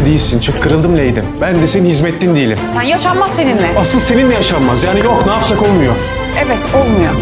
harika değilsin. kırıldım Leydim. Ben de senin hizmettin değilim. Sen yaşanmaz seninle. Asıl seninle yaşanmaz. Yani yok ne yapsak olmuyor. Evet olmuyor.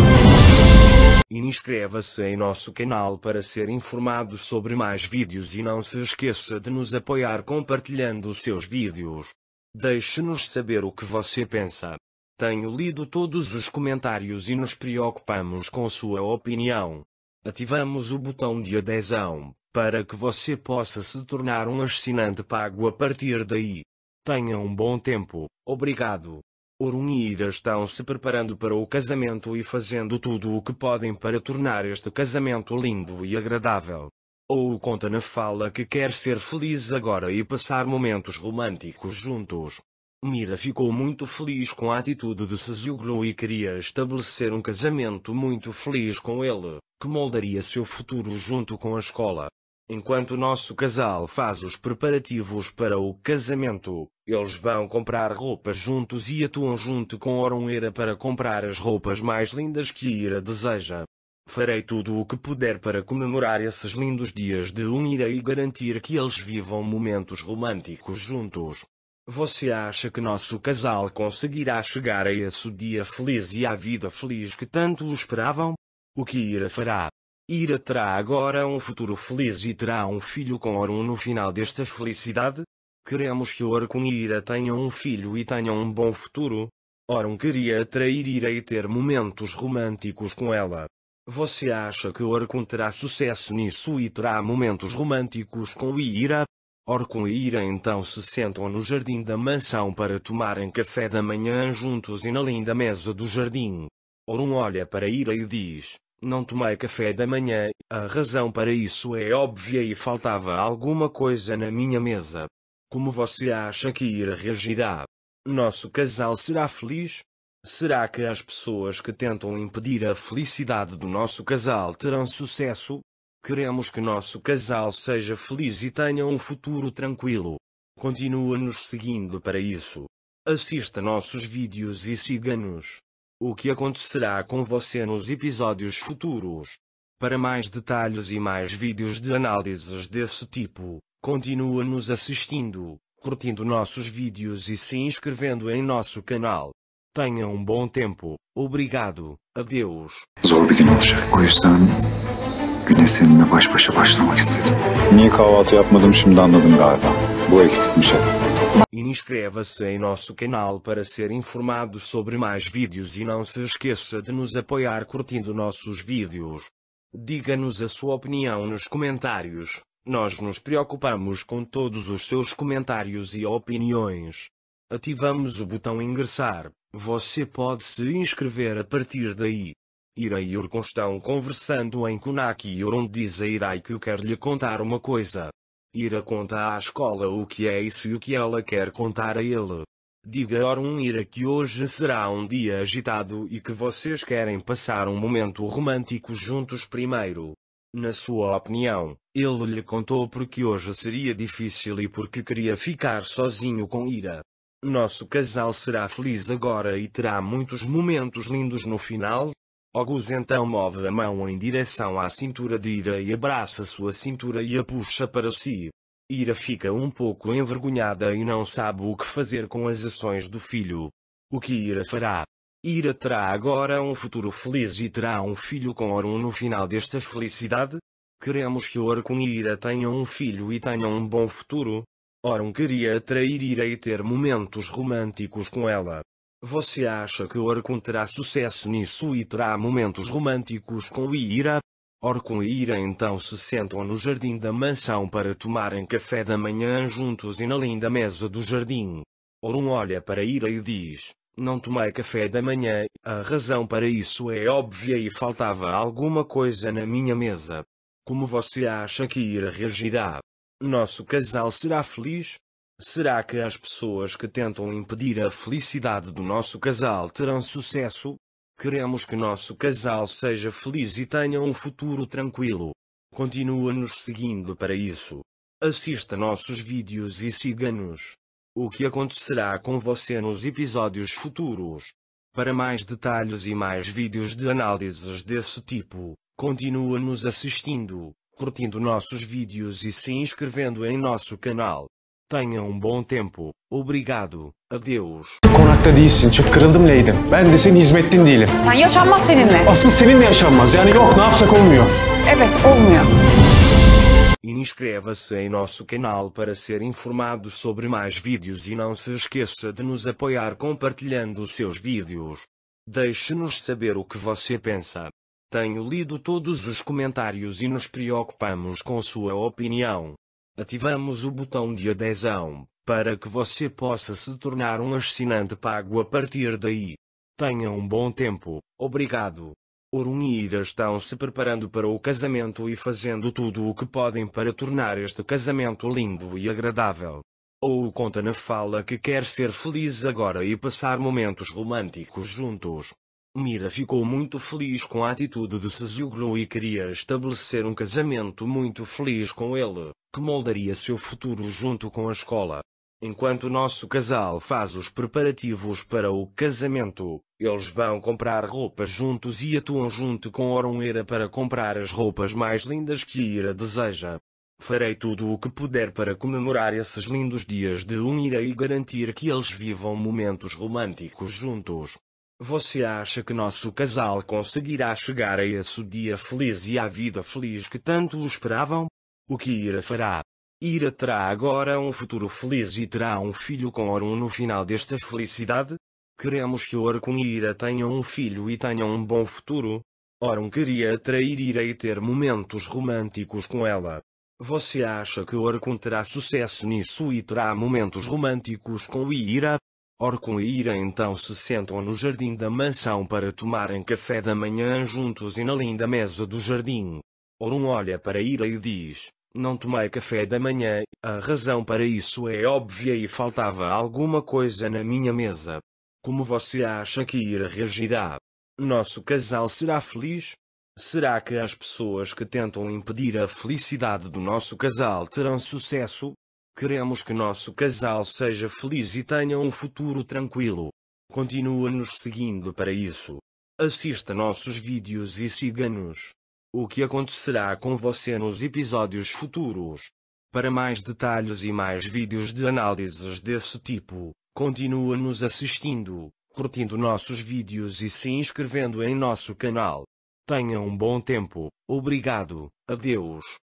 Inscreva-se em nosso canal para ser informado sobre mais vídeos e não se esqueça de nos apoiar compartilhando seus vídeos. Deixe-nos saber o que você pensa. Tenho lido todos os comentários e nos preocupamos com sua opinião. Ativamos o botão de adesão para que você possa se tornar um assinante pago a partir daí. Tenha um bom tempo, obrigado. Orun e Ira estão se preparando para o casamento e fazendo tudo o que podem para tornar este casamento lindo e agradável. Ou conta na fala que quer ser feliz agora e passar momentos românticos juntos. Mira ficou muito feliz com a atitude de Sezuglu e queria estabelecer um casamento muito feliz com ele, que moldaria seu futuro junto com a escola. Enquanto o nosso casal faz os preparativos para o casamento, eles vão comprar roupas juntos e atuam junto com Oronera para comprar as roupas mais lindas que Ira deseja. Farei tudo o que puder para comemorar esses lindos dias de unir e garantir que eles vivam momentos românticos juntos. Você acha que nosso casal conseguirá chegar a esse dia feliz e à vida feliz que tanto esperavam? O que Ira fará? Ira terá agora um futuro feliz e terá um filho com Orun no final desta felicidade? Queremos que Orun e Ira tenham um filho e tenham um bom futuro? Orun queria atrair Ira e ter momentos românticos com ela. Você acha que Orun terá sucesso nisso e terá momentos românticos com Ira? Orkun e Ira então se sentam no jardim da mansão para tomarem café da manhã juntos e na linda mesa do jardim. Orun olha para Ira e diz, não tomei café da manhã, a razão para isso é óbvia e faltava alguma coisa na minha mesa. Como você acha que irá reagirá? Nosso casal será feliz? Será que as pessoas que tentam impedir a felicidade do nosso casal terão sucesso? Queremos que nosso casal seja feliz e tenha um futuro tranquilo. Continua nos seguindo para isso. Assista nossos vídeos e siga-nos o que acontecerá com você nos episódios futuros. Para mais detalhes e mais vídeos de análises desse tipo, continua nos assistindo, curtindo nossos vídeos e se inscrevendo em nosso canal. Tenha um bom tempo, obrigado, adeus. Zor olacak. O güne seninle baş başa başlamak istedim. Niye kahvaltı yapmadım şimdi anladım galiba. Bu eksikmiş hep. Inscreva-se em nosso canal para ser informado sobre mais vídeos e não se esqueça de nos apoiar curtindo nossos vídeos. Diga-nos a sua opinião nos comentários. Nós nos preocupamos com todos os seus comentários e opiniões. Ativamos o botão ingressar. Você pode se inscrever a partir daí. Ira e Urcon estão conversando em Kunaki e Urun diz a Irai que quer lhe contar uma coisa. Ira conta à escola o que é isso e o que ela quer contar a ele. Diga a um Ira que hoje será um dia agitado e que vocês querem passar um momento romântico juntos primeiro. Na sua opinião, ele lhe contou porque hoje seria difícil e porque queria ficar sozinho com Ira. Nosso casal será feliz agora e terá muitos momentos lindos no final, Ogus então move a mão em direção à cintura de Ira e abraça sua cintura e a puxa para si. Ira fica um pouco envergonhada e não sabe o que fazer com as ações do filho. O que Ira fará? Ira terá agora um futuro feliz e terá um filho com Orun no final desta felicidade? Queremos que Orun e Ira tenham um filho e tenham um bom futuro. Orun queria atrair Ira e ter momentos românticos com ela. Você acha que Orkun terá sucesso nisso e terá momentos românticos com Ira? Orkun e Ira então se sentam no jardim da mansão para tomarem café da manhã juntos e na linda mesa do jardim. Orun olha para Ira e diz, não tomei café da manhã, a razão para isso é óbvia e faltava alguma coisa na minha mesa. Como você acha que Ira reagirá? Nosso casal será feliz? Será que as pessoas que tentam impedir a felicidade do nosso casal terão sucesso? Queremos que nosso casal seja feliz e tenha um futuro tranquilo. Continua nos seguindo para isso. Assista nossos vídeos e siga-nos. O que acontecerá com você nos episódios futuros? Para mais detalhes e mais vídeos de análises desse tipo, continua nos assistindo, curtindo nossos vídeos e se inscrevendo em nosso canal. Tenha um bom tempo. Obrigado. Adeus. Konakta değilsin. Çıt kırıldım Leydim. Ben de senin hizmettin değilim. Sen yaşanmaz seninle. Asıl seninle yaşanmaz. Yani yok ne yapsak olmuyor. Evet olmuyor. Inscreva-se em nosso canal para ser informado sobre mais vídeos e não se esqueça de nos apoiar compartilhando seus vídeos. Deixe-nos saber o que você pensa. Tenho lido todos os comentários e nos preocupamos com sua opinião. Ativamos o botão de adesão, para que você possa se tornar um assinante pago a partir daí. Tenha um bom tempo, obrigado. Orun e Ira estão se preparando para o casamento e fazendo tudo o que podem para tornar este casamento lindo e agradável. Ou conta na fala que quer ser feliz agora e passar momentos românticos juntos. Mira ficou muito feliz com a atitude de Sezuglu e queria estabelecer um casamento muito feliz com ele, que moldaria seu futuro junto com a escola. Enquanto nosso casal faz os preparativos para o casamento, eles vão comprar roupas juntos e atuam junto com Oronera para comprar as roupas mais lindas que Ira deseja. Farei tudo o que puder para comemorar esses lindos dias de Unira e garantir que eles vivam momentos românticos juntos. Você acha que nosso casal conseguirá chegar a esse dia feliz e à vida feliz que tanto o esperavam? O que Ira fará? Ira terá agora um futuro feliz e terá um filho com Orun no final desta felicidade? Queremos que Or e Ira tenham um filho e tenham um bom futuro? Orun queria atrair Ira e ter momentos românticos com ela. Você acha que Orun terá sucesso nisso e terá momentos românticos com Ira? Orcon e Ira então se sentam no jardim da mansão para tomarem café da manhã juntos e na linda mesa do jardim. Orun olha para Ira e diz, não tomei café da manhã, a razão para isso é óbvia e faltava alguma coisa na minha mesa. Como você acha que Ira reagirá? Nosso casal será feliz? Será que as pessoas que tentam impedir a felicidade do nosso casal terão sucesso? Queremos que nosso casal seja feliz e tenha um futuro tranquilo. Continua nos seguindo para isso. Assista nossos vídeos e siga-nos. O que acontecerá com você nos episódios futuros? Para mais detalhes e mais vídeos de análises desse tipo, continua nos assistindo, curtindo nossos vídeos e se inscrevendo em nosso canal. Tenha um bom tempo, obrigado, adeus.